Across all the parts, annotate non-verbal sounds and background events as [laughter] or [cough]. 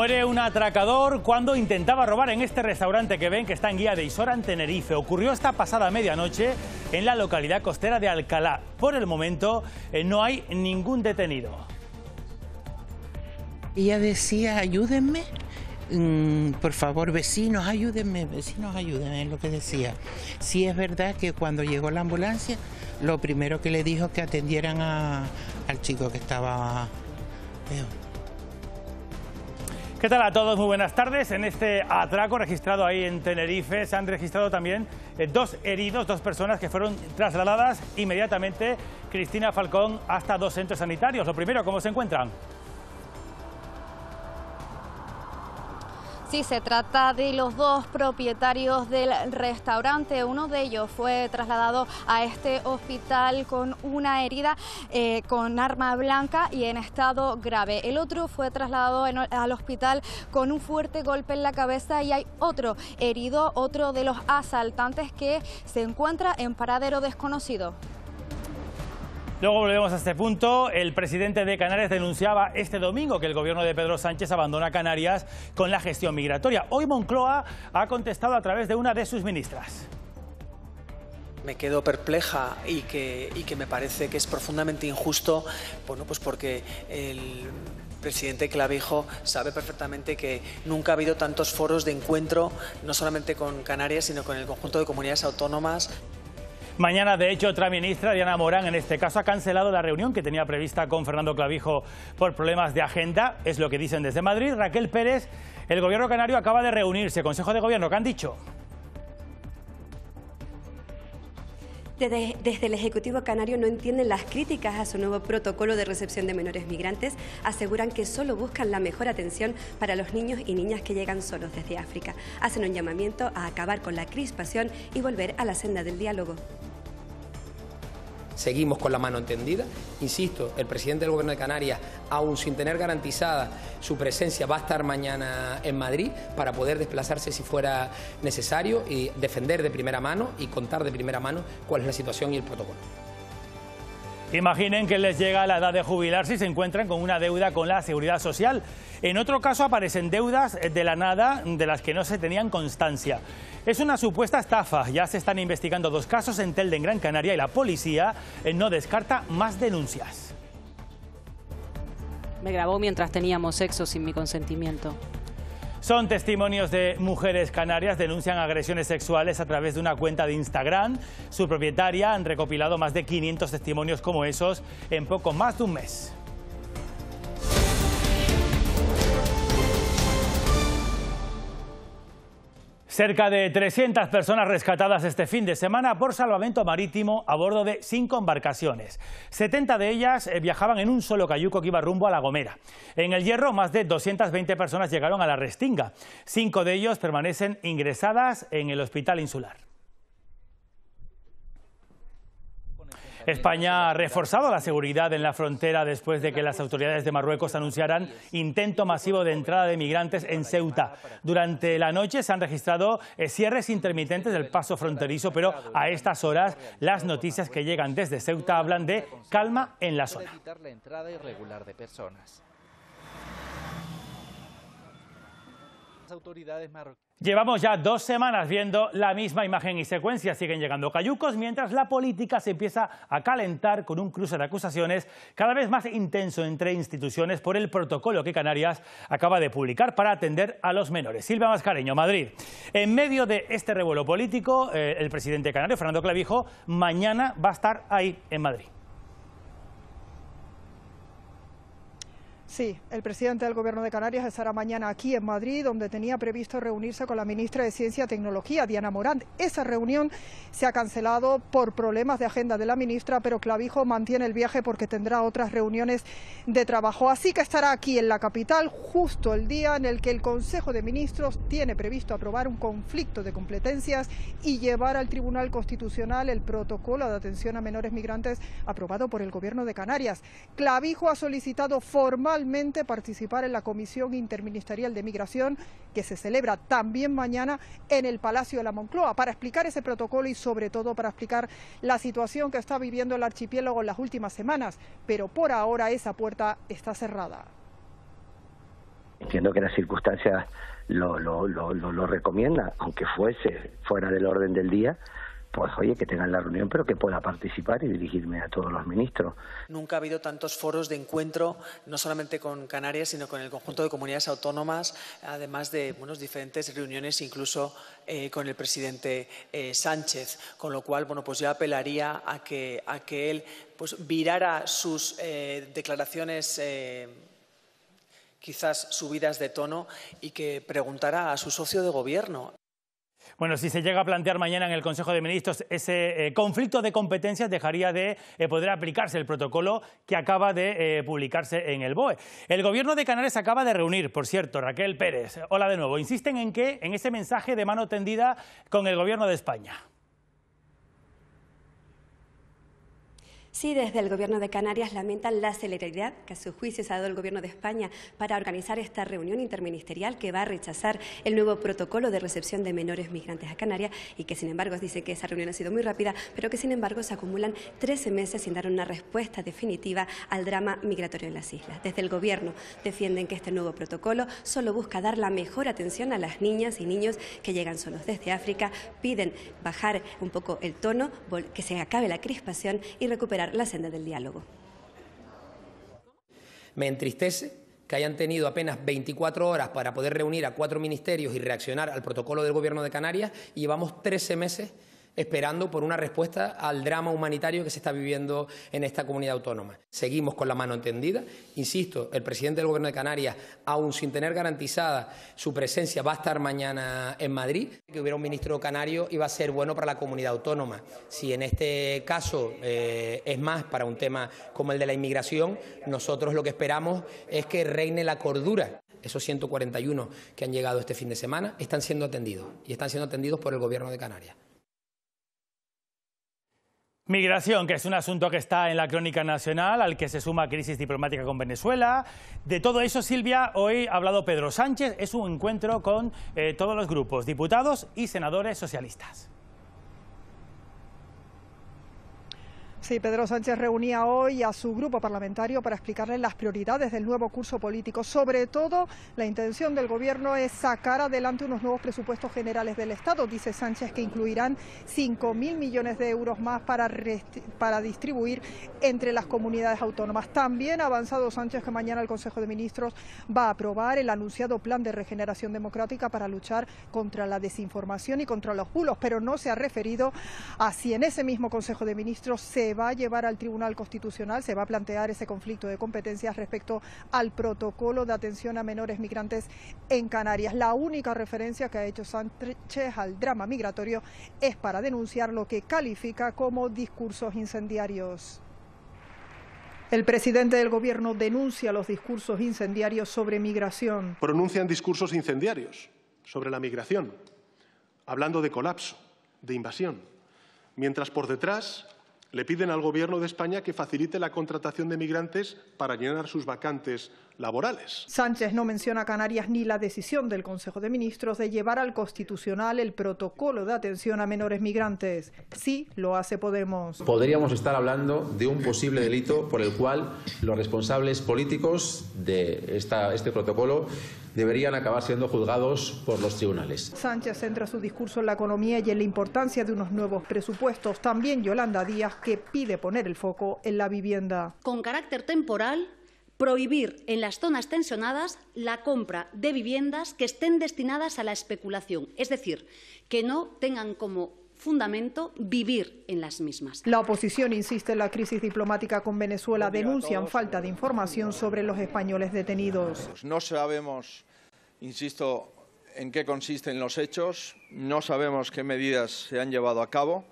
Muere un atracador cuando intentaba robar en este restaurante que ven que está en Guía de Isora en Tenerife. Ocurrió esta pasada medianoche en la localidad costera de Alcalá. Por el momento eh, no hay ningún detenido. Ella decía, ayúdenme, mm, por favor, vecinos, ayúdenme, vecinos, ayúdenme, es lo que decía. Sí es verdad que cuando llegó la ambulancia, lo primero que le dijo que atendieran al chico que estaba... Eh, ¿Qué tal a todos? Muy buenas tardes. En este atraco registrado ahí en Tenerife se han registrado también eh, dos heridos, dos personas que fueron trasladadas inmediatamente Cristina Falcón hasta dos centros sanitarios. Lo primero, ¿cómo se encuentran? Sí, se trata de los dos propietarios del restaurante. Uno de ellos fue trasladado a este hospital con una herida eh, con arma blanca y en estado grave. El otro fue trasladado al hospital con un fuerte golpe en la cabeza y hay otro herido, otro de los asaltantes que se encuentra en paradero desconocido. Luego volvemos a este punto. El presidente de Canarias denunciaba este domingo que el gobierno de Pedro Sánchez abandona Canarias con la gestión migratoria. Hoy Moncloa ha contestado a través de una de sus ministras. Me quedo perpleja y que, que me parece que es profundamente injusto, pues porque el presidente Clavijo sabe perfectamente que nunca ha habido tantos foros de encuentro, no solamente con Canarias, sino con el conjunto de comunidades autónomas. Mañana, de hecho, otra ministra, Diana Morán, en este caso, ha cancelado la reunión que tenía prevista con Fernando Clavijo por problemas de agenda. Es lo que dicen desde Madrid. Raquel Pérez, el gobierno canario acaba de reunirse. Consejo de Gobierno, ¿qué han dicho? Desde, el Ejecutivo Canario no entienden las críticas a su nuevo protocolo de recepción de menores migrantes. Aseguran que solo buscan la mejor atención para los niños y niñas que llegan solos desde África. Hacen un llamamiento a acabar con la crispación y volver a la senda del diálogo seguimos con la mano entendida. Insisto, el presidente del Gobierno de Canarias, aún sin tener garantizada su presencia, va a estar mañana en Madrid para poder desplazarse si fuera necesario y defender de primera mano y contar de primera mano cuál es la situación y el protocolo. Imaginen que les llega a la edad de jubilar si se encuentran con una deuda con la seguridad social. En otro caso aparecen deudas de la nada de las que no se tenían constancia. Es una supuesta estafa. Ya se están investigando dos casos en Telde, en Gran Canaria, y la policía eh, no descarta más denuncias. Me grabó mientras teníamos sexo sin mi consentimiento. Son testimonios de mujeres canarias, denuncian agresiones sexuales a través de una cuenta de Instagram. Su propietaria han recopilado más de 500 testimonios como esos en poco más de un mes. Cerca de 300 personas rescatadas este fin de semana por salvamento marítimo a bordo de cinco embarcaciones. 70 de ellas eh, viajaban en un solo cayuco que iba rumbo a La Gomera. En el Hierro, más de 220 personas llegaron a la Restinga. Cinco de ellos permanecen ingresadas en el Hospital Insular. España ha reforzado la seguridad en la frontera después de que las autoridades de Marruecos anunciaran intento masivo de entrada de migrantes en Ceuta. Durante la noche se han registrado eh, cierres intermitentes del paso fronterizo, pero a estas horas las noticias que llegan desde Ceuta hablan de calma en la zona. autoridades marroquíes. Llevamos ya dos semanas viendo la misma imagen y secuencia. Siguen llegando cayucos mientras la política se empieza a calentar con un cruce de acusaciones cada vez más intenso entre instituciones por el protocolo que Canarias acaba de publicar para atender a los menores. Silvia Mascareño, Madrid. En medio de este revuelo político, eh, el presidente canario, Fernando Clavijo, mañana va a estar ahí en Madrid. Sí, el presidente del Gobierno de Canarias estará mañana aquí en Madrid, donde tenía previsto reunirse con la ministra de Ciencia y Tecnología, Diana Morán. Esa reunión se ha cancelado por problemas de agenda de la ministra, pero Clavijo mantiene el viaje porque tendrá otras reuniones de trabajo. Así que estará aquí en la capital justo el día en el que el Consejo de Ministros tiene previsto aprobar un conflicto de competencias y llevar al Tribunal Constitucional el protocolo de atención a menores migrantes aprobado por el Gobierno de Canarias. Clavijo ha solicitado formal participar en la Comisión Interministerial de Migración que se celebra también mañana en el Palacio de la Moncloa para explicar ese protocolo y sobre todo para explicar la situación que está viviendo el archipiélago en las últimas semanas. Pero por ahora esa puerta está cerrada. Entiendo que las circunstancias lo, lo, lo, lo, lo recomiendan, aunque fuese fuera del orden del día, pues oye, que tengan la reunión, pero que pueda participar y dirigirme a todos los ministros. Nunca ha habido tantos foros de encuentro, no solamente con Canarias, sino con el conjunto de comunidades autónomas, además de diferentes reuniones, incluso eh, con el presidente eh, Sánchez. Con lo cual, bueno, pues yo apelaría a que, a que él pues, virara sus eh, declaraciones quizás subidas de tono y que preguntara a su socio de gobierno. Bueno, si se llega a plantear mañana en el Consejo de Ministros ese eh, conflicto de competencias, dejaría de eh, poder aplicarse el protocolo que acaba de eh, publicarse en el BOE. El Gobierno de Canarias acaba de reunir, por cierto, Raquel Pérez. Hola de nuevo. Insisten en que en ese mensaje de mano tendida con el Gobierno de España. Sí, desde el Gobierno de Canarias lamentan la celeridad que a su juicio se ha dado el Gobierno de España para organizar esta reunión interministerial que va a rechazar el nuevo protocolo de recepción de menores migrantes a Canarias y que, sin embargo, dice que esa reunión ha sido muy rápida, pero que, sin embargo, se acumulan 13 meses sin dar una respuesta definitiva al drama migratorio en las islas. Desde el Gobierno defienden que este nuevo protocolo solo busca dar la mejor atención a las niñas y niños que llegan solos desde África, piden bajar un poco el tono, que se acabe la crispación y recuperar la senda del diálogo. Me entristece que hayan tenido apenas 24 horas para poder reunir a cuatro ministerios y reaccionar al protocolo del Gobierno de Canarias y llevamos 13 meses esperando por una respuesta al drama humanitario que se está viviendo en esta comunidad autónoma. Seguimos con la mano entendida. Insisto, el presidente del Gobierno de Canarias, aún sin tener garantizada su presencia, va a estar mañana en Madrid. Que hubiera un ministro canario iba a ser bueno para la comunidad autónoma. Si en este caso eh, es más para un tema como el de la inmigración, nosotros lo que esperamos es que reine la cordura. Esos 141 que han llegado este fin de semana están siendo atendidos y están siendo atendidos por el Gobierno de Canarias. Migración, que es un asunto que está en la crónica nacional, al que se suma crisis diplomática con Venezuela. De todo eso, Silvia, hoy ha hablado Pedro Sánchez. Es un encuentro con eh, todos los grupos, diputados y senadores socialistas. Sí, Pedro Sánchez reunía hoy a su grupo parlamentario para explicarle las prioridades del nuevo curso político. Sobre todo, la intención del gobierno es sacar adelante unos nuevos presupuestos generales del Estado, dice Sánchez, que incluirán 5.000 millones de euros más para, para distribuir entre las comunidades autónomas. También ha avanzado Sánchez que mañana el Consejo de Ministros va a aprobar el anunciado plan de regeneración democrática para luchar contra la desinformación y contra los bulos, pero no se ha referido a si en ese mismo Consejo de Ministros se va a llevar al Tribunal Constitucional, se va a plantear ese conflicto de competencias respecto al protocolo de atención a menores migrantes en Canarias. La única referencia que ha hecho Sánchez al drama migratorio es para denunciar lo que califica como discursos incendiarios. El presidente del Gobierno denuncia los discursos incendiarios sobre migración. Pronuncian discursos incendiarios sobre la migración, hablando de colapso, de invasión, mientras por detrás le piden al Gobierno de España que facilite la contratación de migrantes para llenar sus vacantes laborales. Sánchez no menciona Canarias ni la decisión del Consejo de Ministros de llevar al Constitucional el protocolo de atención a menores migrantes. Sí lo hace Podemos. Podríamos estar hablando de un posible delito por el cual los responsables políticos de este protocolo deberían acabar siendo juzgados por los tribunales. Sánchez centra su discurso en la economía y en la importancia de unos nuevos presupuestos. También Yolanda Díaz, que pide poner el foco en la vivienda. Con carácter temporal, prohibir en las zonas tensionadas la compra de viviendas que estén destinadas a la especulación, es decir, que no tengan como fundamento vivir en las mismas. La oposición insiste en la crisis diplomática con Venezuela, denuncian falta de información sobre los españoles detenidos. Pues no sabemos, insisto, en qué consisten los hechos, no sabemos qué medidas se han llevado a cabo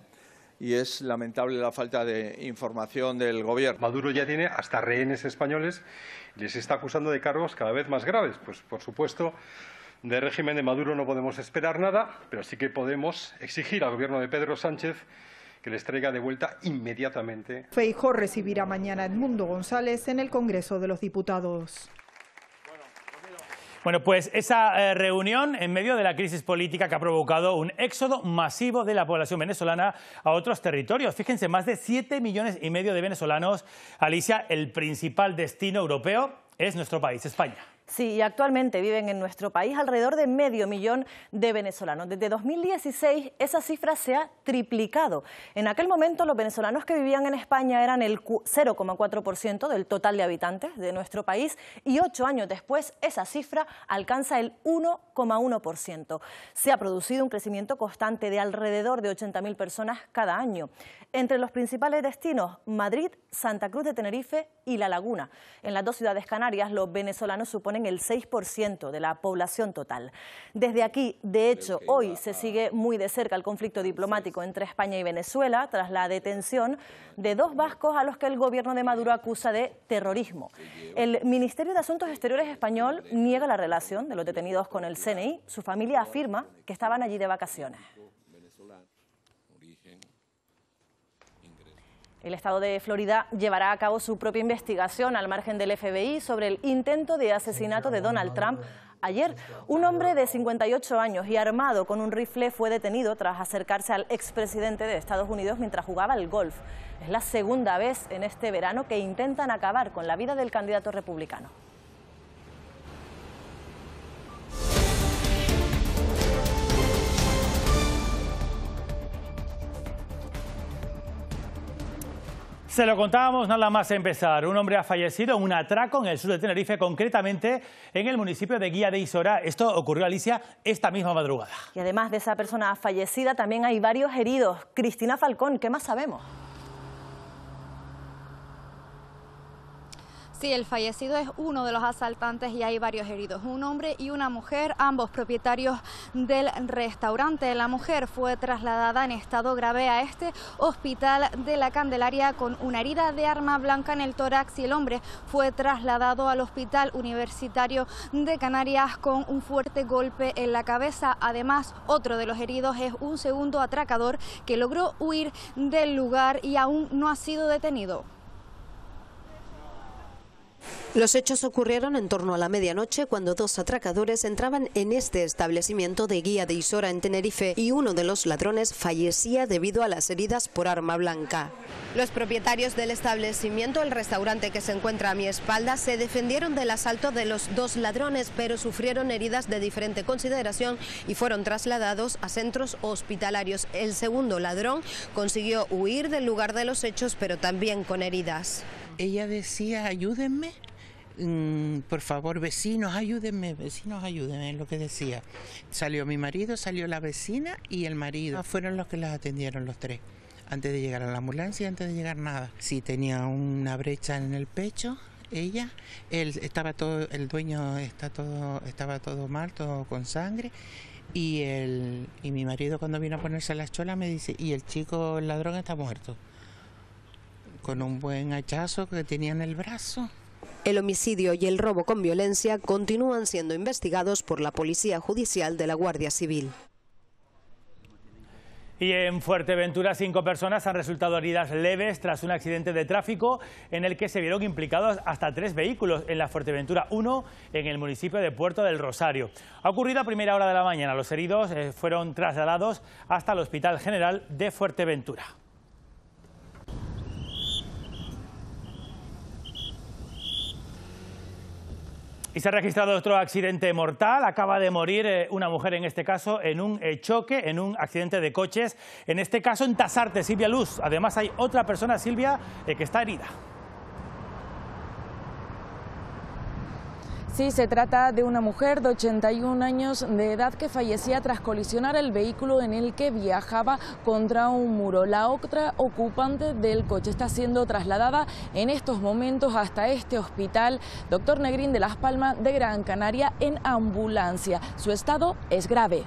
y es lamentable la falta de información del Gobierno. Maduro ya tiene hasta rehenes españoles y les está acusando de cargos cada vez más graves. Pues, por supuesto, de régimen de Maduro no podemos esperar nada, pero sí que podemos exigir al gobierno de Pedro Sánchez que les traiga de vuelta inmediatamente. Feijó recibirá mañana a Edmundo González en el Congreso de los Diputados. Bueno, pues esa eh, reunión en medio de la crisis política que ha provocado un éxodo masivo de la población venezolana a otros territorios. Fíjense, más de 7 millones y medio de venezolanos. Alicia, el principal destino europeo es nuestro país, España. Sí, y actualmente viven en nuestro país alrededor de medio millón de venezolanos. Desde 2016 esa cifra se ha triplicado. En aquel momento los venezolanos que vivían en España eran el 0,4% del total de habitantes de nuestro país y ocho años después esa cifra alcanza el 1,1%. Se ha producido un crecimiento constante de alrededor de 80.000 personas cada año. Entre los principales destinos, Madrid, Santa Cruz de Tenerife y La Laguna. En las dos ciudades canarias los venezolanos suponen el 6% de la población total. Desde aquí, de hecho, hoy se sigue muy de cerca el conflicto diplomático entre España y Venezuela tras la detención de dos vascos a los que el gobierno de Maduro acusa de terrorismo. El Ministerio de Asuntos Exteriores español niega la relación de los detenidos con el CNI. Su familia afirma que estaban allí de vacaciones. El estado de Florida llevará a cabo su propia investigación al margen del FBI sobre el intento de asesinato de Donald Trump ayer. Un hombre de 58 años y armado con un rifle fue detenido tras acercarse al expresidente de Estados Unidos mientras jugaba al golf. Es la segunda vez en este verano que intentan acabar con la vida del candidato republicano. Se lo contábamos nada más empezar. Un hombre ha fallecido en un atraco en el sur de Tenerife, concretamente en el municipio de Guía de Isora. Esto ocurrió, Alicia, esta misma madrugada. Y además de esa persona fallecida, también hay varios heridos. Cristina Falcón, ¿qué más sabemos? Sí, el fallecido es uno de los asaltantes y hay varios heridos, un hombre y una mujer, ambos propietarios del restaurante. La mujer fue trasladada en estado grave a este hospital de la Candelaria con una herida de arma blanca en el tórax y el hombre fue trasladado al hospital universitario de Canarias con un fuerte golpe en la cabeza. Además, otro de los heridos es un segundo atracador que logró huir del lugar y aún no ha sido detenido. Los hechos ocurrieron en torno a la medianoche cuando dos atracadores entraban en este establecimiento de guía de Isora en Tenerife y uno de los ladrones fallecía debido a las heridas por arma blanca. Los propietarios del establecimiento, el restaurante que se encuentra a mi espalda, se defendieron del asalto de los dos ladrones, pero sufrieron heridas de diferente consideración y fueron trasladados a centros hospitalarios. El segundo ladrón consiguió huir del lugar de los hechos, pero también con heridas ella decía, ayúdenme, mm, por favor, vecinos, ayúdenme, vecinos, ayúdenme, es lo que decía. Salió mi marido, salió la vecina y el marido. Ah, fueron los que las atendieron los tres, antes de llegar a la ambulancia, y antes de llegar nada. Sí, tenía una brecha en el pecho, ella, él estaba todo, el dueño está todo, estaba todo mal, todo con sangre. Y, el, y mi marido cuando vino a ponerse las chola me dice, y el chico, el ladrón está muerto con un buen hachazo que tenía en el brazo. El homicidio y el robo con violencia continúan siendo investigados por la Policía Judicial de la Guardia Civil. Y en Fuerteventura, cinco personas han resultado heridas leves tras un accidente de tráfico en el que se vieron implicados hasta tres vehículos en la Fuerteventura, 1 en el municipio de Puerto del Rosario. Ha ocurrido a primera hora de la mañana. Los heridos eh, fueron trasladados hasta el Hospital General de Fuerteventura. Y se ha registrado otro accidente mortal. Acaba de morir eh, una mujer, en este caso, en un eh, choque, en un accidente de coches. En este caso, en Tasarte, Silvia Luz. Además, hay otra persona, Silvia, eh, que está herida. Sí, se trata de una mujer de 81 años de edad que fallecía tras colisionar el vehículo en el que viajaba contra un muro. La otra ocupante del coche está siendo trasladada en estos momentos hasta este hospital, doctor Negrín de Las Palmas de Gran Canaria, en ambulancia. Su estado es grave.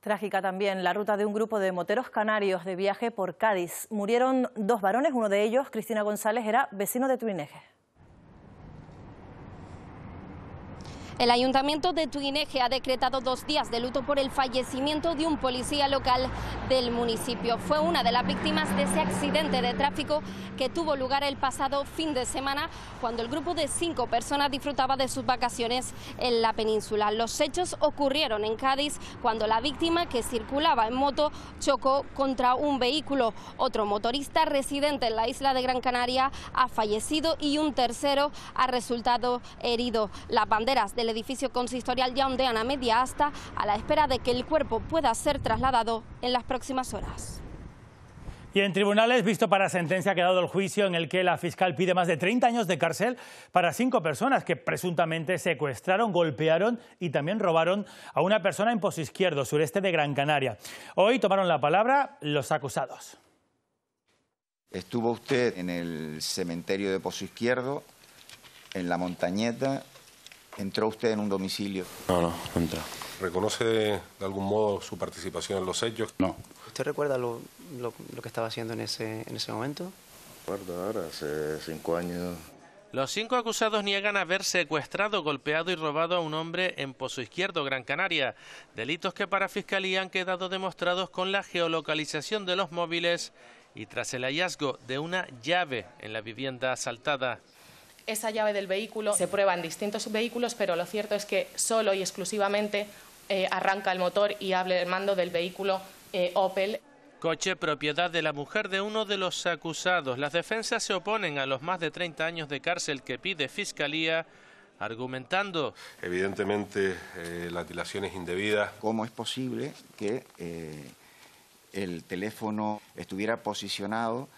Trágica también la ruta de un grupo de moteros canarios de viaje por Cádiz. Murieron dos varones, uno de ellos, Cristina González, era vecino de Tuineje. El ayuntamiento de Tuineje ha decretado dos días de luto por el fallecimiento de un policía local del municipio. Fue una de las víctimas de ese accidente de tráfico que tuvo lugar el pasado fin de semana cuando el grupo de cinco personas disfrutaba de sus vacaciones en la península. Los hechos ocurrieron en Cádiz cuando la víctima que circulaba en moto chocó contra un vehículo. Otro motorista residente en la isla de Gran Canaria ha fallecido y un tercero ha resultado herido. Las banderas del edificio consistorial ya ondean a media asta a la espera de que el cuerpo pueda ser trasladado en las próximas horas. Y en tribunales, visto para sentencia, ha quedado el juicio en el que la fiscal pide más de 30 años de cárcel para cinco personas que presuntamente secuestraron, golpearon y también robaron a una persona en Pozo Izquierdo, sureste de Gran Canaria. Hoy tomaron la palabra los acusados. Estuvo usted en el cementerio de Pozo Izquierdo, en la montañeta, ¿Entró usted en un domicilio? No, no, no entró. ¿Reconoce de algún modo su participación en los hechos? No. ¿Usted recuerda lo, que estaba haciendo en ese, en ese momento? Recuerdo ahora, hace cinco años. Los cinco acusados niegan haber secuestrado, golpeado y robado a un hombre en Pozo Izquierdo, Gran Canaria. Delitos que para Fiscalía han quedado demostrados con la geolocalización de los móviles y tras el hallazgo de una llave en la vivienda asaltada esa llave del vehículo. Se prueba en distintos vehículos, pero lo cierto es que solo y exclusivamente eh, arranca el motor y hable el mando del vehículo eh, Opel. Coche propiedad de la mujer de uno de los acusados. Las defensas se oponen a los más de 30 años de cárcel que pide Fiscalía argumentando. Evidentemente, eh, la las dilaciones indebidas. ¿Cómo es posible que el teléfono estuviera posicionado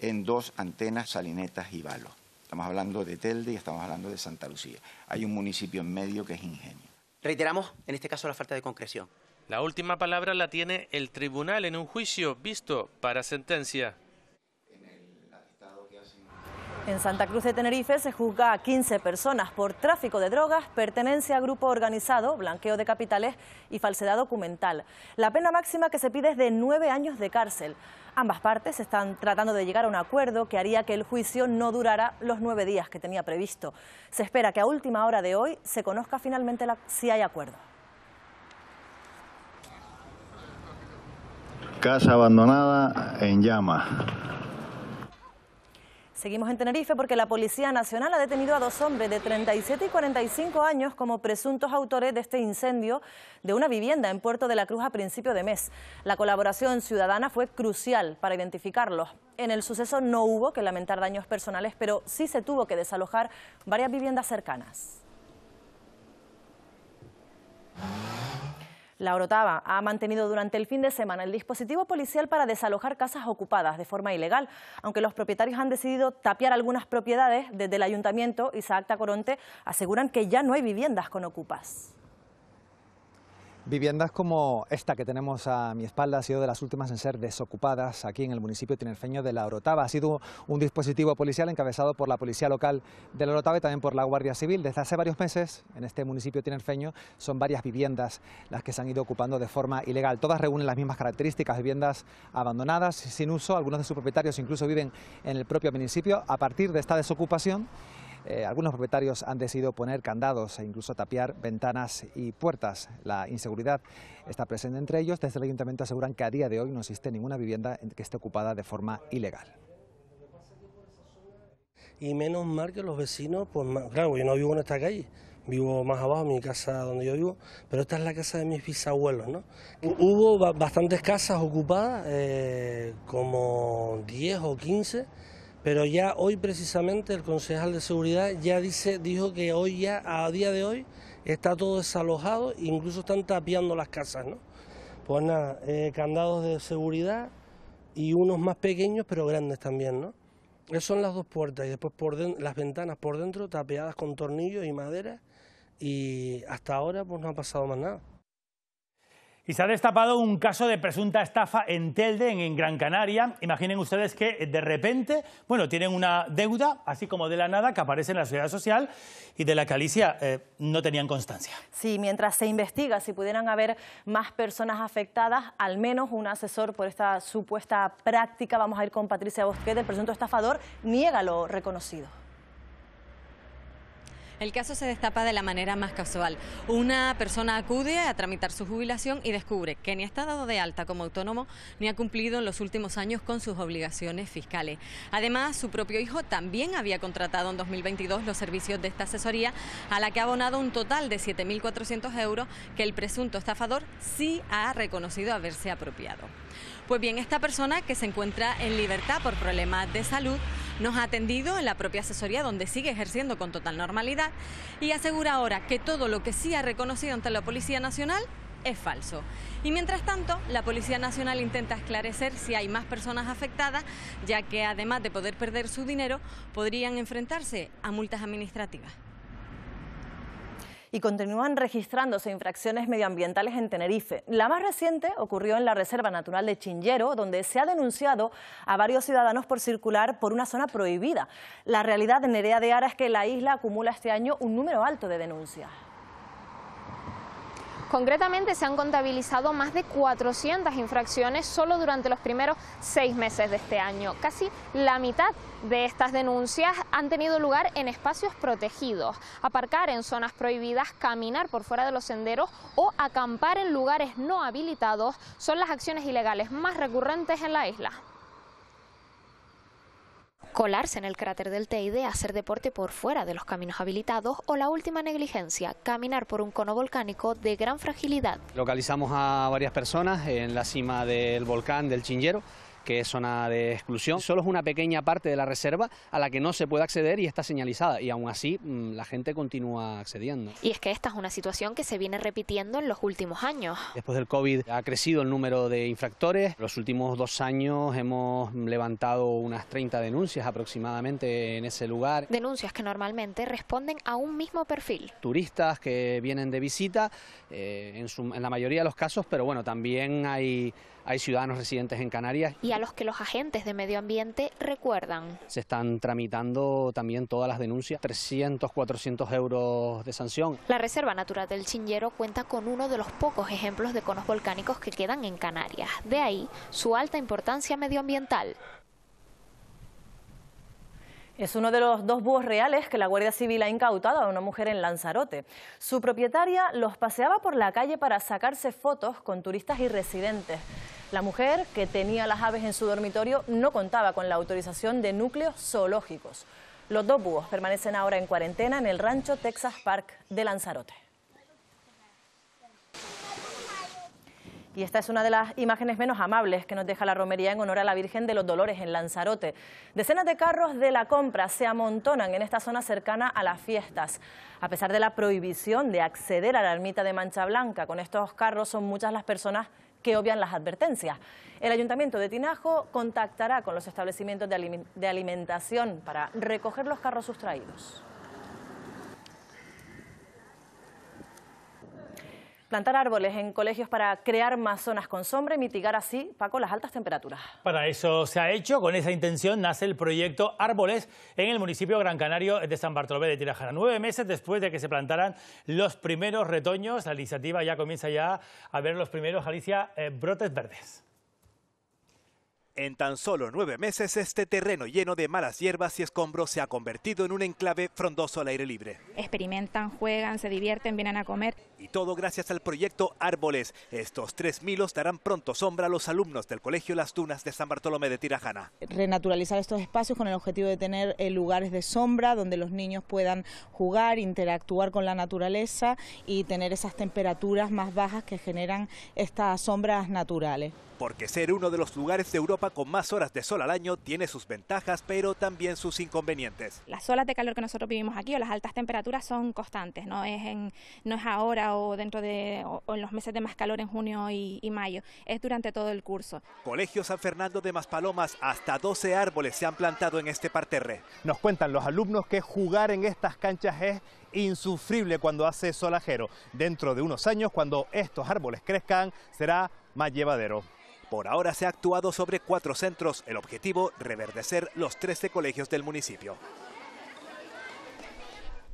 en dos antenas, salinetas y balos? Estamos hablando de Telde y estamos hablando de Santa Lucía. Hay un municipio en medio que es Ingenio. Reiteramos, en este caso, la falta de concreción. La última palabra la tiene el tribunal en un juicio visto para sentencia. En Santa Cruz de Tenerife se juzga a 15 personas por tráfico de drogas, pertenencia a grupo organizado, blanqueo de capitales y falsedad documental. La pena máxima que se pide es de nueve años de cárcel. Ambas partes están tratando de llegar a un acuerdo que haría que el juicio no durara los nueve días que tenía previsto. Se espera que a última hora de hoy se conozca finalmente si hay acuerdo. Casa abandonada en llamas. Seguimos en Tenerife porque la Policía Nacional ha detenido a dos hombres de 37 y 45 años como presuntos autores de este incendio de una vivienda en Puerto de la Cruz a principio de mes. La colaboración ciudadana fue crucial para identificarlos. En el suceso no hubo que lamentar daños personales, pero sí se tuvo que desalojar varias viviendas cercanas. La Orotava ha mantenido durante el fin de semana el dispositivo policial para desalojar casas ocupadas de forma ilegal, aunque los propietarios han decidido tapiar algunas propiedades desde el ayuntamiento y Saacta Coronte aseguran que ya no hay viviendas con ocupas. Viviendas como esta que tenemos a mi espalda ha sido de las últimas en ser desocupadas aquí en el municipio tinerfeño de La Orotava. Ha sido un dispositivo policial encabezado por la policía local de La Orotava y también por la Guardia Civil. Desde hace varios meses en este municipio tinerfeño son varias viviendas las que se han ido ocupando de forma ilegal. Todas reúnen las mismas características, viviendas abandonadas, sin uso. Algunos de sus propietarios incluso viven en el propio municipio. A partir de esta desocupación eh, algunos propietarios han decidido poner candados e incluso tapiar ventanas y puertas. La inseguridad está presente entre ellos. Desde el ayuntamiento aseguran que a día de hoy no existe ninguna vivienda que esté ocupada de forma ilegal y menos mal que los vecinos, pues claro, yo no vivo en esta calle, vivo más abajo, mi casa donde yo vivo, pero esta es la casa de mis bisabuelos, ¿no? Hubo bastantes casas ocupadas, eh, como 10 o 15, pero ya hoy precisamente el concejal de seguridad ya dice, dijo que hoy ya, a día de hoy, está todo desalojado, incluso están tapeando las casas, ¿no? Pues nada, eh, candados de seguridad y unos más pequeños pero grandes también, ¿no? Esas son las dos puertas y después por las ventanas por dentro tapeadas con tornillos y madera y hasta ahora pues no ha pasado más nada. Y se ha destapado un caso de presunta estafa en Telde, en, Gran Canaria. Imaginen ustedes que de repente, bueno, tienen una deuda, así como de la nada, que aparece en la sociedad social y de la que Alicia eh, no tenían constancia. Sí, mientras se investiga si pudieran haber más personas afectadas, al menos un asesor por esta supuesta práctica, vamos a ir con Patricia Bosquet, el presunto estafador, niega lo reconocido. El caso se destapa de la manera más casual. Una persona acude a tramitar su jubilación y descubre que ni está dado de alta como autónomo ni ha cumplido en los últimos años con sus obligaciones fiscales. Además, su propio hijo también había contratado en 2022 los servicios de esta asesoría a la que ha abonado un total de 7.400 euros que el presunto estafador sí ha reconocido haberse apropiado. Pues bien, esta persona que se encuentra en libertad por problemas de salud nos ha atendido en la propia asesoría donde sigue ejerciendo con total normalidad y asegura ahora que todo lo que sí ha reconocido ante la Policía Nacional es falso. Y mientras tanto, la Policía Nacional intenta esclarecer si hay más personas afectadas, ya que además de poder perder su dinero, podrían enfrentarse a multas administrativas y continúan registrándose infracciones medioambientales en Tenerife. La más reciente ocurrió en la Reserva Natural de Chingero, donde se ha denunciado a varios ciudadanos por circular por una zona prohibida. La realidad en Nerea de Ara es que la isla acumula este año un número alto de denuncias. Concretamente se han contabilizado más de 400 infracciones solo durante los primeros seis meses de este año. Casi la mitad de estas denuncias han tenido lugar en espacios protegidos, aparcar en zonas prohibidas, caminar por fuera de los senderos o acampar en lugares no habilitados son las acciones ilegales más recurrentes en la isla colarse en el cráter del Teide, hacer deporte por fuera de los caminos habilitados o la última negligencia, caminar por un cono volcánico de gran fragilidad. Localizamos a varias personas en la cima del volcán del Chingero que es zona de exclusión. Solo es una pequeña parte de la reserva a la que no se puede acceder y está señalizada. Y aún así mm, la gente continúa accediendo. Y es que esta es una situación que se viene repitiendo en los últimos años. Después del COVID ha crecido el número de infractores. Los últimos dos años hemos levantado unas 30 denuncias aproximadamente en ese lugar. Denuncias que normalmente responden a un mismo perfil. Turistas que vienen de visita, eh, en, en la mayoría de los casos, pero bueno, también hay hay ciudadanos residentes en Canarias. Y a los que los agentes de medio ambiente recuerdan. Se están tramitando también todas las denuncias, 300, 400 euros de sanción. La Reserva Natural del Chingero cuenta con uno de los pocos ejemplos de conos volcánicos que quedan en Canarias. De ahí su alta importancia medioambiental. Es uno de los dos búhos reales que la Guardia Civil ha incautado a una mujer en Lanzarote. Su propietaria los paseaba por la calle para sacarse fotos con turistas y residentes. La mujer, que tenía las aves en su dormitorio, no contaba con la autorización de núcleos zoológicos. Los dos búhos permanecen ahora en cuarentena en el rancho Texas Park de Lanzarote. Y esta es una de las imágenes menos amables que nos deja la romería en honor a la Virgen de los Dolores en Lanzarote. Decenas de carros de la compra se amontonan en esta zona cercana a las fiestas. A pesar de la prohibición de acceder a la ermita de Mancha Blanca, con estos carros son muchas las personas que obvian las advertencias. El Ayuntamiento de Tinajo contactará con los establecimientos de alimentación para recoger los carros sustraídos. plantar árboles en colegios para crear más zonas con sombra y mitigar así, Paco, las altas temperaturas. Para eso se ha hecho, con esa intención nace el proyecto Árboles en el municipio Gran Canario de San Bartolomé de Tirajana. Nueve meses después de que se plantaran los primeros retoños, la iniciativa ya comienza ya a ver los primeros, Alicia, eh, brotes verdes. En tan solo nueve meses, este terreno lleno de malas hierbas y escombros se ha convertido en un enclave frondoso al aire libre. Experimentan, juegan, se divierten, vienen a comer. Y todo gracias al proyecto Árboles. Estos tres milos darán pronto sombra a los alumnos del Colegio Las Dunas de San Bartolomé de Tirajana. Renaturalizar estos espacios con el objetivo de tener eh, lugares de sombra donde los niños puedan jugar, interactuar con la naturaleza y tener esas temperaturas más bajas que generan estas sombras naturales. Porque ser uno de los lugares de Europa con más horas de sol al año tiene sus ventajas, pero también sus inconvenientes. Las olas de calor que nosotros vivimos aquí o las altas temperaturas son constantes, no es, ahora o dentro de en los meses de más calor en junio y, y mayo, es durante todo el curso. Colegio San Fernando de Maspalomas, hasta 12 árboles se han plantado en este parterre. Nos cuentan los alumnos que jugar en estas canchas es insufrible cuando hace solajero. Dentro de unos años, cuando estos árboles crezcan, será más llevadero. Por ahora se ha actuado sobre cuatro centros, el objetivo reverdecer los 13 colegios del municipio.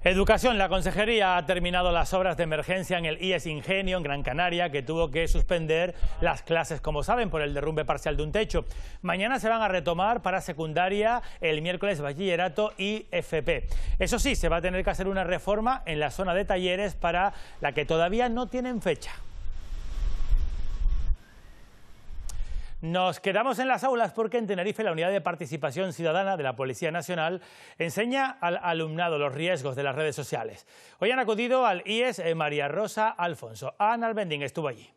Educación. La consejería ha terminado las obras de emergencia en el IES Ingenio, en Gran Canaria, que tuvo que suspender las clases, como saben, por el derrumbe parcial de un techo. Mañana se van a retomar para secundaria, el miércoles bachillerato y FP. Eso sí, se va a tener que hacer una reforma en la zona de talleres para la que todavía no tienen fecha. Nos quedamos en las aulas porque en Tenerife la Unidad de Participación Ciudadana de la Policía Nacional enseña al alumnado los riesgos de las redes sociales. Hoy han acudido al IES eh, María Rosa Alfonso. Ana Albendín estuvo allí.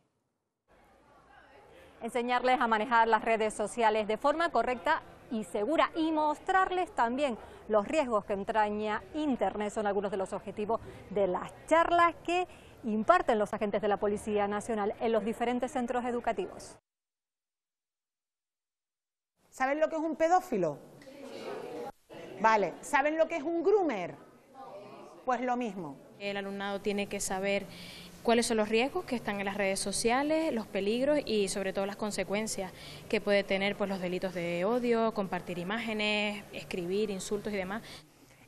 Enseñarles a manejar las redes sociales de forma correcta y segura y mostrarles también los riesgos que entraña Internet. Son algunos de los objetivos de las charlas que imparten los agentes de la Policía Nacional en los diferentes centros educativos. ¿Saben lo que es un pedófilo? Vale. ¿Saben lo que es un groomer? Pues lo mismo. El alumnado tiene que saber cuáles son los riesgos que están en las redes sociales, los peligros y sobre todo las consecuencias que puede tener por pues, los delitos de odio, compartir imágenes, escribir insultos y demás.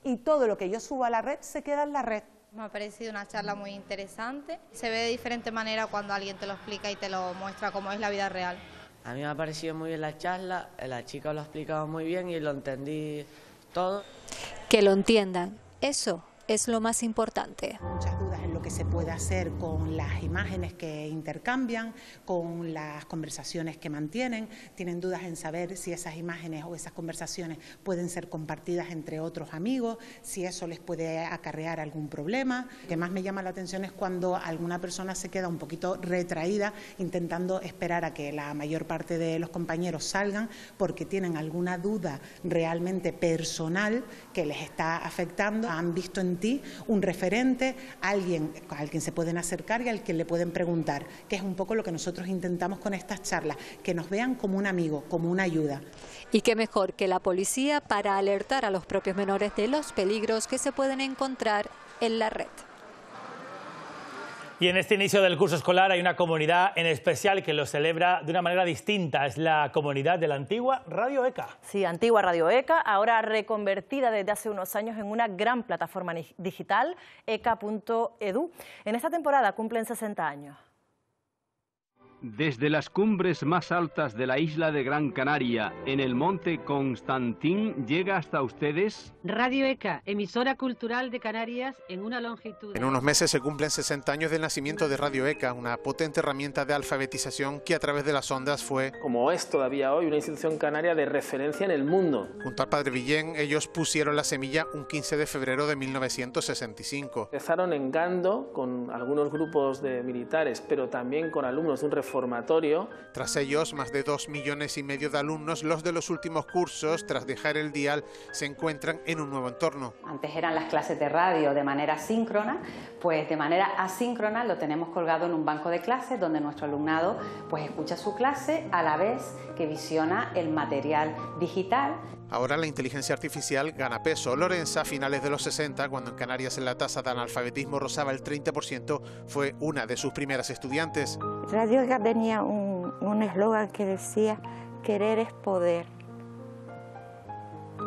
Y todo lo que yo subo a la red se queda en la red. Me ha parecido una charla muy interesante. Se ve de diferente manera cuando alguien te lo explica y te lo muestra cómo es la vida real. A mí me ha parecido muy bien la charla, la chica lo ha explicado muy bien y lo entendí todo. Que lo entiendan, eso es lo más importante. Muchas dudas en lo que se puede hacer con las imágenes que intercambian, con las conversaciones que mantienen. Tienen dudas en saber si esas imágenes o esas conversaciones pueden ser compartidas entre otros amigos, si eso les puede acarrear algún problema. Lo que más me llama la atención es cuando alguna persona se queda un poquito retraída intentando esperar a que la mayor parte de los compañeros salgan porque tienen alguna duda realmente personal que les está afectando. Han visto un referente, alguien al quien se pueden acercar y al quien le pueden preguntar, que es un poco lo que nosotros intentamos con estas charlas, que nos vean como un amigo, como una ayuda. Y qué mejor que la policía para alertar a los propios menores de los peligros que se pueden encontrar en la red. Y en este inicio del curso escolar hay una comunidad en especial que lo celebra de una manera distinta. Es la comunidad de la antigua Radio ECA. Sí, antigua Radio ECA, ahora reconvertida desde hace unos años en una gran plataforma digital, eca.edu. En esta temporada cumplen 60 años. Desde las cumbres más altas de la isla de Gran Canaria, en el monte Constantín, llega hasta ustedes Radio ECA, emisora cultural de Canarias en una longitud. En unos meses se cumplen 60 años del nacimiento de Radio ECA, una potente herramienta de alfabetización que a través de las ondas fue, como es todavía hoy, una institución canaria de referencia en el mundo. Junto al padre Villén, ellos pusieron la semilla un 15 de febrero de 1965. Empezaron en Gando con algunos grupos de militares, pero también con alumnos de un refugio tras ellos, más de dos millones y medio de alumnos, los de los últimos cursos, tras dejar el dial, se encuentran en un nuevo entorno. Antes eran las clases de radio de manera síncrona, pues de manera asíncrona lo tenemos colgado en un banco de clases donde nuestro alumnado pues escucha su clase a la vez que visiona el material digital Ahora la inteligencia artificial gana peso. Lorenza, a finales de los 60, cuando en Canarias en la tasa de analfabetismo rozaba el 30%, fue una de sus primeras estudiantes. Radio tenía un eslogan que decía, querer es poder.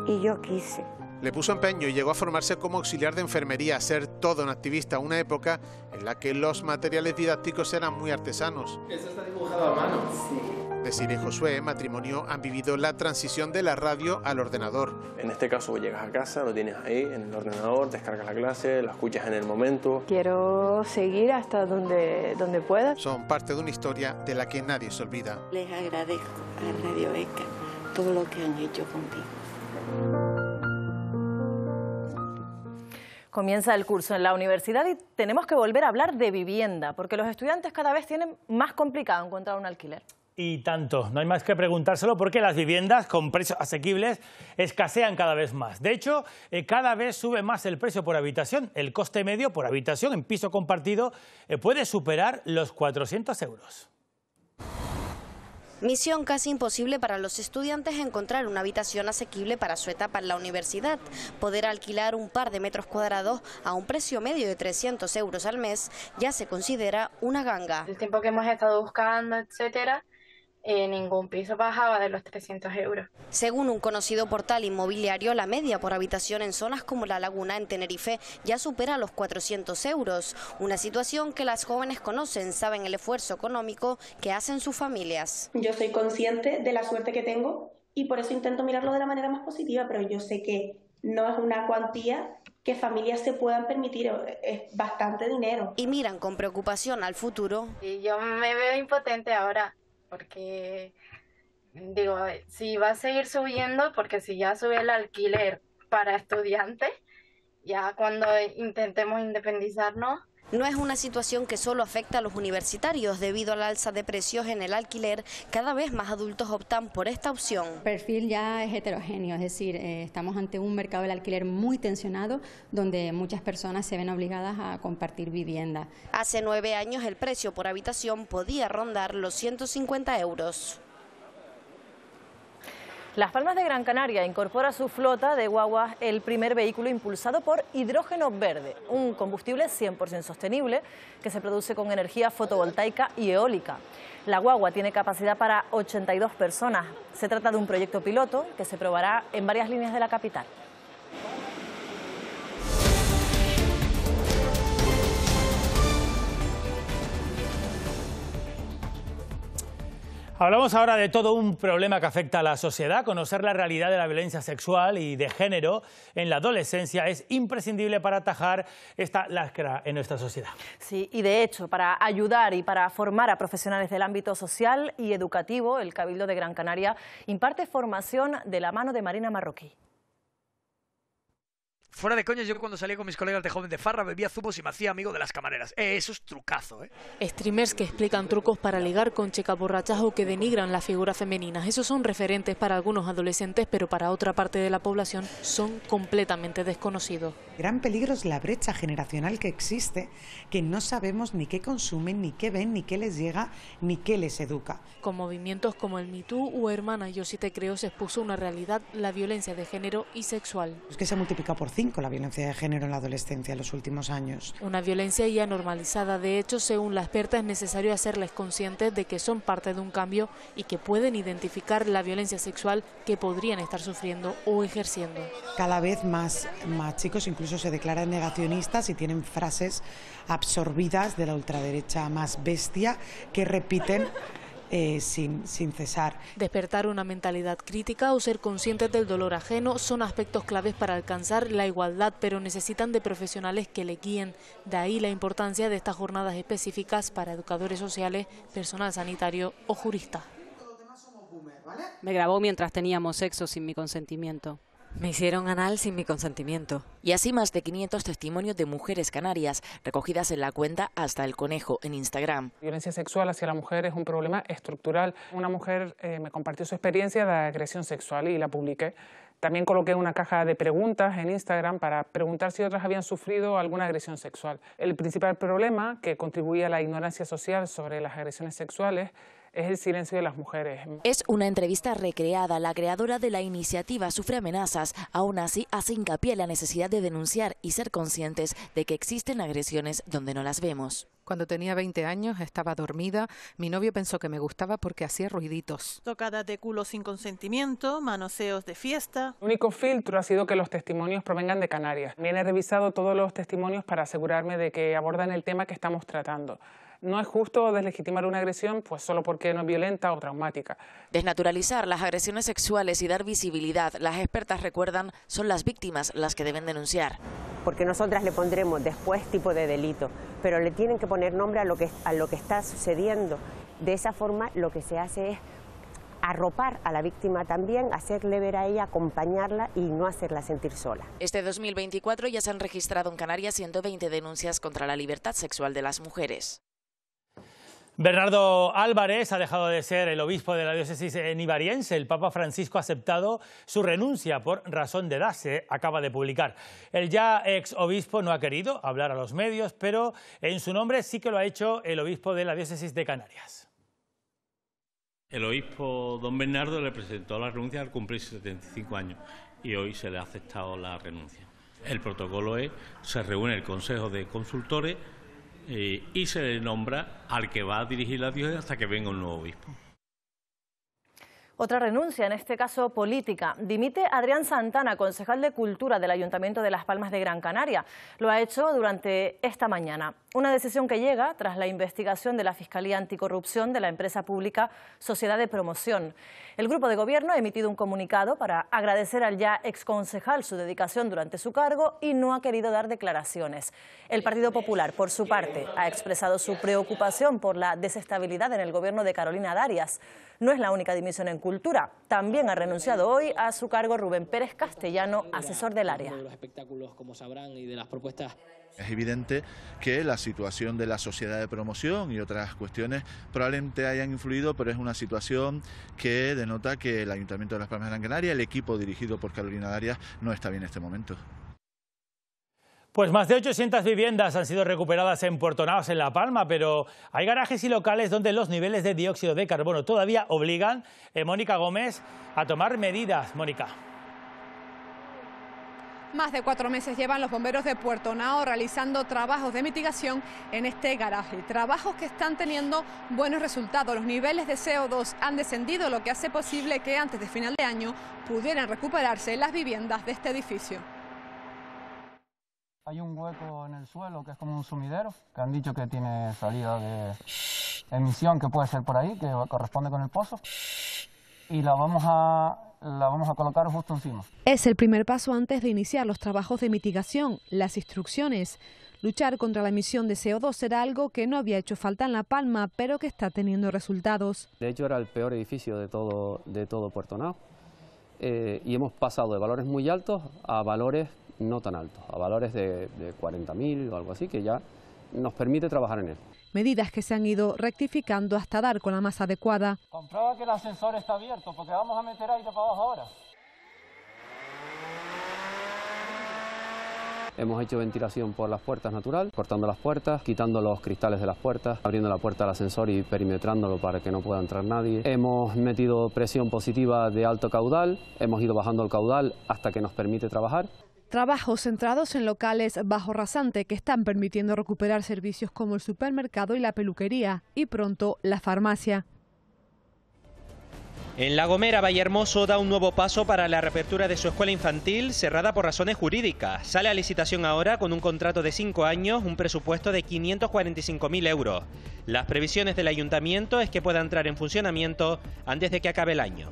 Y yo quise. Le puso empeño y llegó a formarse como auxiliar de enfermería, a ser todo un activista, una época en la que los materiales didácticos eran muy artesanos. Eso está dibujado a mano. Sí. Josué, matrimonio, han vivido la transición de la radio al ordenador. En este caso llegas a casa, lo tienes ahí en el ordenador, descargas la clase, la escuchas en el momento. Quiero seguir hasta donde, donde pueda. Son parte de una historia de la que nadie se olvida. Les agradezco a Radio ECA todo lo que han hecho contigo. Comienza el curso en la universidad y tenemos que volver a hablar de vivienda, porque los estudiantes cada vez tienen más complicado encontrar un alquiler. Y tanto, no hay más que preguntárselo porque las viviendas con precios asequibles escasean cada vez más. De hecho, eh, cada vez sube más el precio por habitación. El coste medio por habitación en piso compartido eh, puede superar los 400 euros. Misión casi imposible para los estudiantes encontrar una habitación asequible para su etapa en la universidad. Poder alquilar un par de metros cuadrados a un precio medio de 300 euros al mes ya se considera una ganga. El tiempo que hemos estado buscando, etcétera, eh, ningún piso bajaba de los 300 euros. Según un conocido portal inmobiliario, la media por habitación en zonas como La Laguna en Tenerife ya supera los 400 euros, una situación que las jóvenes conocen, saben el esfuerzo económico que hacen sus familias. Yo soy consciente de la suerte que tengo y por eso intento mirarlo de la manera más positiva, pero yo sé que no es una cuantía que familias se puedan permitir, es bastante dinero. Y miran con preocupación al futuro. Y yo me veo impotente ahora porque digo, si va a seguir subiendo, porque si ya sube el alquiler para estudiantes, ya cuando intentemos independizarnos, no es una situación que solo afecta a los universitarios. Debido al alza de precios en el alquiler, cada vez más adultos optan por esta opción. El perfil ya es heterogéneo, es decir, eh, estamos ante un mercado del alquiler muy tensionado, donde muchas personas se ven obligadas a compartir vivienda. Hace nueve años el precio por habitación podía rondar los 150 euros. Las Palmas de Gran Canaria incorpora a su flota de guaguas el primer vehículo impulsado por hidrógeno verde, un combustible 100% sostenible que se produce con energía fotovoltaica y eólica. La guagua tiene capacidad para 82 personas. Se trata de un proyecto piloto que se probará en varias líneas de la capital. Hablamos ahora de todo un problema que afecta a la sociedad. Conocer la realidad de la violencia sexual y de género en la adolescencia es imprescindible para atajar esta láscara en nuestra sociedad. Sí, y de hecho, para ayudar y para formar a profesionales del ámbito social y educativo, el Cabildo de Gran Canaria imparte formación de la mano de Marina Marroquí. Fuera de coño, yo cuando salía con mis colegas de joven de farra bebía zumos y me hacía amigo de las camareras. Eh, eso es trucazo, ¿eh? Streamers que explican trucos para ligar con chicas borrachas o que denigran la figura femenina. Esos son referentes para algunos adolescentes, pero para otra parte de la población son completamente desconocidos. Gran peligro es la brecha generacional que existe, que no sabemos ni qué consumen, ni qué ven, ni qué les llega, ni qué les educa. Con movimientos como el Me Too o Hermana Yo sí Te Creo se expuso una realidad, la violencia de género y sexual. Es que se ha multiplicado por cinco con la violencia de género en la adolescencia en los últimos años. Una violencia ya normalizada. De hecho, según la experta, es necesario hacerles conscientes de que son parte de un cambio y que pueden identificar la violencia sexual que podrían estar sufriendo o ejerciendo. Cada vez más, más chicos incluso se declaran negacionistas y tienen frases absorbidas de la ultraderecha más bestia que repiten eh, sin, sin cesar. Despertar una mentalidad crítica o ser conscientes del dolor ajeno son aspectos claves para alcanzar la igualdad, pero necesitan de profesionales que le guíen. De ahí la importancia de estas jornadas específicas para educadores sociales, personal sanitario o jurista. Me grabó mientras teníamos sexo sin mi consentimiento. Me hicieron anal sin mi consentimiento. Y así más de 500 testimonios de mujeres canarias recogidas en la cuenta Hasta el Conejo en Instagram. Violencia sexual hacia la mujer es un problema estructural. Una mujer eh, me compartió su experiencia de agresión sexual y la publiqué. También coloqué una caja de preguntas en Instagram para preguntar si otras habían sufrido alguna agresión sexual. El principal problema que contribuía a la ignorancia social sobre las agresiones sexuales es el silencio de las mujeres. Es una entrevista recreada. La creadora de la iniciativa sufre amenazas. Aún así, hace hincapié en la necesidad de denunciar y ser conscientes de que existen agresiones donde no las vemos. Cuando tenía 20 años estaba dormida. Mi novio pensó que me gustaba porque hacía ruiditos. Tocadas de culo sin consentimiento, manoseos de fiesta. El único filtro ha sido que los testimonios provengan de Canarias. Bien he revisado todos los testimonios para asegurarme de que abordan el tema que estamos tratando no es justo deslegitimar una agresión pues solo porque no es violenta o traumática. Desnaturalizar las agresiones sexuales y dar visibilidad, las expertas recuerdan, son las víctimas las que deben denunciar. Porque nosotras le pondremos después tipo de delito, pero le tienen que poner nombre a lo que, a lo que está sucediendo. De esa forma lo que se hace es arropar a la víctima también, hacerle ver a ella, acompañarla y no hacerla sentir sola. Este 2024 ya se han registrado en Canarias 120 denuncias contra la libertad sexual de las mujeres. Bernardo Álvarez ha dejado de ser el obispo de la diócesis nibariense. El Papa Francisco ha aceptado su renuncia por razón de edad, se acaba de publicar. El ya ex obispo no ha querido hablar a los medios, pero en su nombre sí que lo ha hecho el obispo de la diócesis de Canarias. El obispo don Bernardo le presentó la renuncia al cumplir 75 años y hoy se le ha aceptado la renuncia. El protocolo es, se reúne el Consejo de Consultores eh, y se le nombra al que va a dirigir la diócesis hasta que venga un nuevo obispo. Otra renuncia, en este caso política. Dimite Adrián Santana, concejal de Cultura del Ayuntamiento de Las Palmas de Gran Canaria. Lo ha hecho durante esta mañana. Una decisión que llega tras la investigación de la Fiscalía Anticorrupción de la empresa pública Sociedad de Promoción. El grupo de gobierno ha emitido un comunicado para agradecer al ya exconcejal su dedicación durante su cargo y no ha querido dar declaraciones. El Partido Popular, por su parte, ha expresado su preocupación por la desestabilidad en el gobierno de Carolina Darias no es la única dimisión en cultura. También ha renunciado hoy a su cargo Rubén Pérez Castellano, asesor del área. De espectáculos, y de las propuestas. Es evidente que la situación de la sociedad de promoción y otras cuestiones probablemente hayan influido, pero es una situación que denota que el Ayuntamiento de Las Palmas de Gran Canaria, el equipo dirigido por Carolina Darias, no está bien en este momento. Pues más de 800 viviendas han sido recuperadas en Puerto Naos, en La Palma, pero hay garajes y locales donde los niveles de dióxido de carbono todavía obligan a eh, Mónica Gómez a tomar medidas. Mónica. Más de cuatro meses llevan los bomberos de Puerto Naos realizando trabajos de mitigación en este garaje. Trabajos que están teniendo buenos resultados. Los niveles de CO2 han descendido, lo que hace posible que antes de final de año pudieran recuperarse las viviendas de este edificio. Hay un hueco en el suelo que es como un sumidero, que han dicho que tiene salida de emisión que puede ser por ahí, que corresponde con el pozo. Y la vamos a la vamos a colocar justo encima. Es el primer paso antes de iniciar los trabajos de mitigación, las instrucciones. Luchar contra la emisión de CO2 era algo que no había hecho falta en La Palma, pero que está teniendo resultados. De hecho, era el peor edificio de todo, de todo Puerto Nao. Eh, y hemos pasado de valores muy altos a valores no tan alto, a valores de, de 40.000 o algo así, que ya nos permite trabajar en él. Medidas que se han ido rectificando hasta dar con la masa adecuada. Comprueba que el ascensor está abierto, porque vamos a meter aire para abajo ahora. Hemos hecho ventilación por las puertas natural, cortando las puertas, quitando los cristales de las puertas, abriendo la puerta del ascensor y perimetrándolo para que no pueda entrar nadie. Hemos metido presión positiva de alto caudal, hemos ido bajando el caudal hasta que nos permite trabajar. Trabajos centrados en locales bajo rasante que están permitiendo recuperar servicios como el supermercado y la peluquería y pronto la farmacia. En La Gomera, Vallehermoso da un nuevo paso para la reapertura de su escuela infantil, cerrada por razones jurídicas. Sale a licitación ahora con un contrato de 5 años, un presupuesto de 545.000 euros. Las previsiones del ayuntamiento es que pueda entrar en funcionamiento antes de que acabe el año.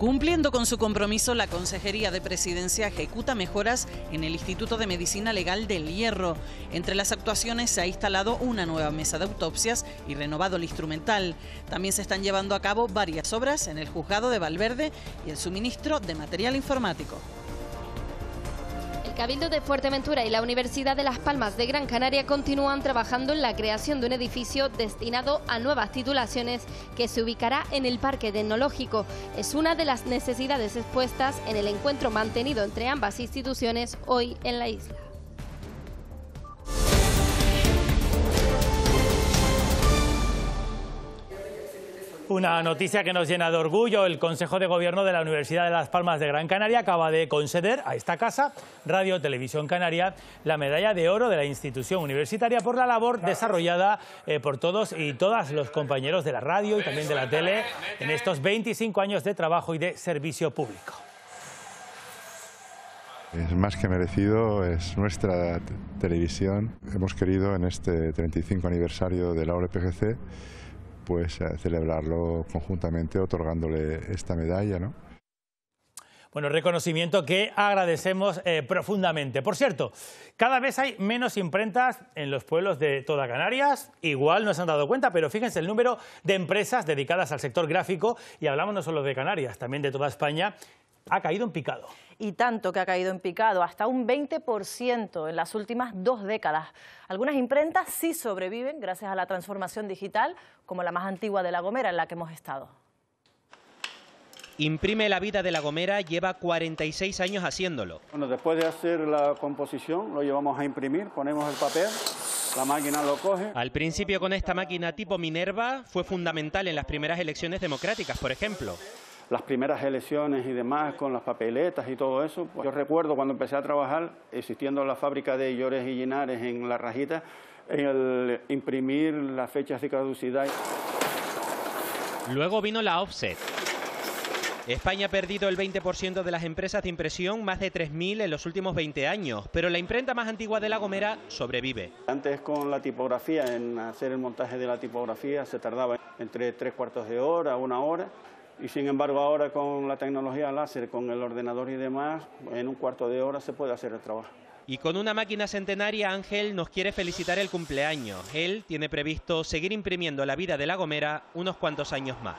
Cumpliendo con su compromiso, la Consejería de Presidencia ejecuta mejoras en el Instituto de Medicina Legal del Hierro. Entre las actuaciones se ha instalado una nueva mesa de autopsias y renovado el instrumental. También se están llevando a cabo varias obras en el Juzgado de Valverde y el suministro de material informático. Cabildo de Fuerteventura y la Universidad de Las Palmas de Gran Canaria continúan trabajando en la creación de un edificio destinado a nuevas titulaciones que se ubicará en el Parque Tecnológico. Es una de las necesidades expuestas en el encuentro mantenido entre ambas instituciones hoy en la isla. Una noticia que nos llena de orgullo. El Consejo de Gobierno de la Universidad de Las Palmas de Gran Canaria acaba de conceder a esta casa, Radio Televisión Canaria, la medalla de oro de la institución universitaria por la labor desarrollada eh, por todos y todas los compañeros de la radio y también de la tele en estos 25 años de trabajo y de servicio público. Es más que merecido, es nuestra televisión. Hemos querido en este 35 aniversario de la OLPGC pues eh, celebrarlo conjuntamente otorgándole esta medalla, ¿no? Bueno, reconocimiento que agradecemos eh, profundamente. Por cierto, cada vez hay menos imprentas en los pueblos de toda Canarias. Igual no se han dado cuenta, pero fíjense el número de empresas dedicadas al sector gráfico. Y hablamos no solo de Canarias, también de toda España ha caído en picado. Y tanto que ha caído en picado, hasta un 20% en las últimas dos décadas. Algunas imprentas sí sobreviven gracias a la transformación digital, como la más antigua de La Gomera en la que hemos estado. Imprime la vida de La Gomera, lleva 46 años haciéndolo. Bueno, después de hacer la composición, lo llevamos a imprimir, ponemos el papel, la máquina lo coge. Al principio con esta máquina tipo Minerva fue fundamental en las primeras elecciones democráticas, por ejemplo las primeras elecciones y demás, con las papeletas y todo eso. Pues, yo recuerdo cuando empecé a trabajar, existiendo la fábrica de Llores y Linares en La Rajita, ...en el imprimir las fechas de caducidad. Luego vino la offset. España ha perdido el 20% de las empresas de impresión, más de 3.000 en los últimos 20 años, pero la imprenta más antigua de La Gomera sobrevive. Antes con la tipografía, en hacer el montaje de la tipografía se tardaba entre tres cuartos de hora, una hora, y sin embargo ahora con la tecnología láser, con el ordenador y demás, en un cuarto de hora se puede hacer el trabajo. Y con una máquina centenaria, Ángel nos quiere felicitar el cumpleaños. Él tiene previsto seguir imprimiendo la vida de La Gomera unos cuantos años más.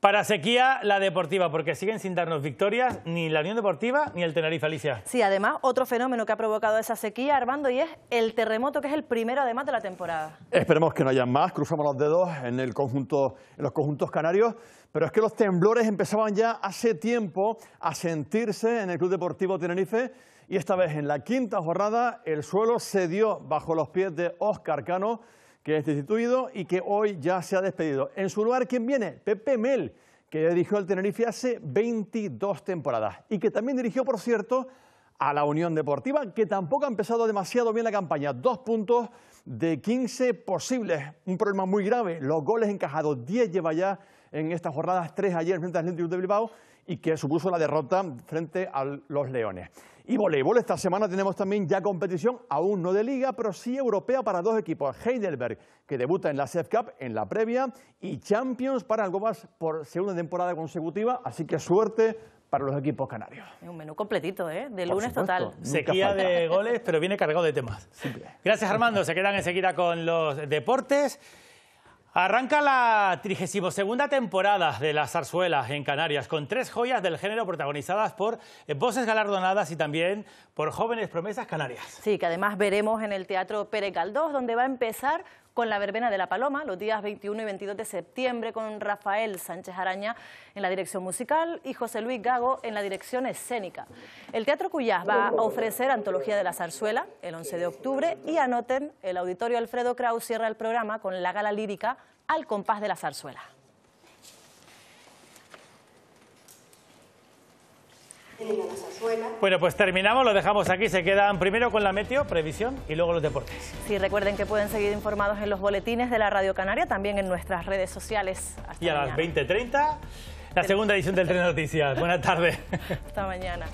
Para sequía, la deportiva, porque siguen sin darnos victorias ni la Unión Deportiva ni el Tenerife, Alicia. Sí, además, otro fenómeno que ha provocado esa sequía, Armando, y es el terremoto, que es el primero, además, de la temporada. Esperemos que no haya más, cruzamos los dedos en, los conjuntos canarios, pero es que los temblores empezaban ya hace tiempo a sentirse en el Club Deportivo Tenerife, y esta vez en la quinta jornada el suelo cedió bajo los pies de Oscar Cano, que es destituido y que hoy ya se ha despedido. En su lugar, ¿quién viene? Pepe Mel, que dirigió el Tenerife hace 22 temporadas y que también dirigió, por cierto, a la Unión Deportiva, que tampoco ha empezado demasiado bien la campaña. Dos puntos de 15 posibles, un problema muy grave. Los goles encajados, 10 lleva ya en estas jornadas, tres ayer frente al Atlético de Bilbao y que supuso la derrota frente a los Leones. Y voleibol, esta semana tenemos también ya competición, aún no de liga, pero sí europea para dos equipos. Heidelberg, que debuta en la CEF Cup en la previa, y Champions para más por segunda temporada consecutiva. Así que suerte para los equipos canarios. un menú completito, ¿eh? De lunes total. Sequía de goles, pero viene cargado de temas. Gracias, Armando. Se quedan enseguida con los deportes. Arranca la 32 temporada de Las Zarzuelas en Canarias, con tres joyas del género protagonizadas por eh, voces galardonadas y también por jóvenes promesas canarias. Sí, que además veremos en el Teatro Pérez Galdós, donde va a empezar con la verbena de la Paloma los días 21 y 22 de septiembre con Rafael Sánchez Araña en la dirección musical y José Luis Gago en la dirección escénica. El Teatro Cuyás va a ofrecer Antología de la Zarzuela el 11 de octubre y anoten, el Auditorio Alfredo Kraus cierra el programa con la gala lírica Al compás de la zarzuela. Bueno, pues terminamos, lo dejamos aquí. Se quedan primero con la meteo, previsión y luego los deportes. Sí, recuerden que pueden seguir informados en los boletines de la Radio Canaria, también en nuestras redes sociales. y a las 20.30, la segunda edición del Tren Noticias. Buenas tardes. [laughs] Hasta mañana.